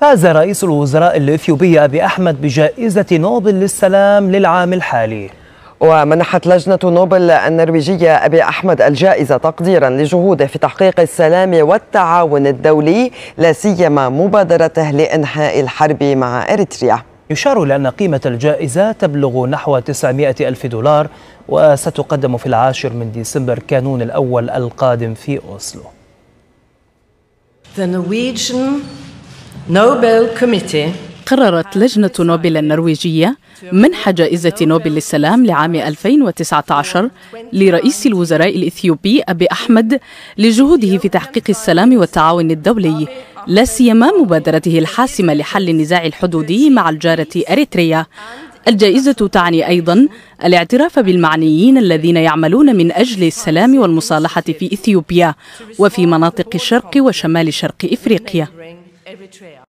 فاز رئيس الوزراء الإثيوبي أبي أحمد بجائزة نوبل للسلام للعام الحالي ومنحت لجنة نوبل النرويجية أبي أحمد الجائزة تقديرا لجهوده في تحقيق السلام والتعاون الدولي لا سيما مبادرته لإنهاء الحرب مع إريتريا يشار إلى أن قيمة الجائزة تبلغ نحو 900 ألف دولار وستقدم في العاشر من ديسمبر كانون الأول القادم في أوسلو The Norwegian نوبل كوميتي قررت لجنة نوبل النرويجية منح جائزة نوبل للسلام لعام 2019 لرئيس الوزراء الإثيوبي أبي أحمد لجهوده في تحقيق السلام والتعاون الدولي لا سيما مبادرته الحاسمة لحل النزاع الحدودي مع الجارة أريتريا الجائزة تعني أيضا الاعتراف بالمعنيين الذين يعملون من أجل السلام والمصالحة في إثيوبيا وفي مناطق الشرق وشمال شرق إفريقيا Trail.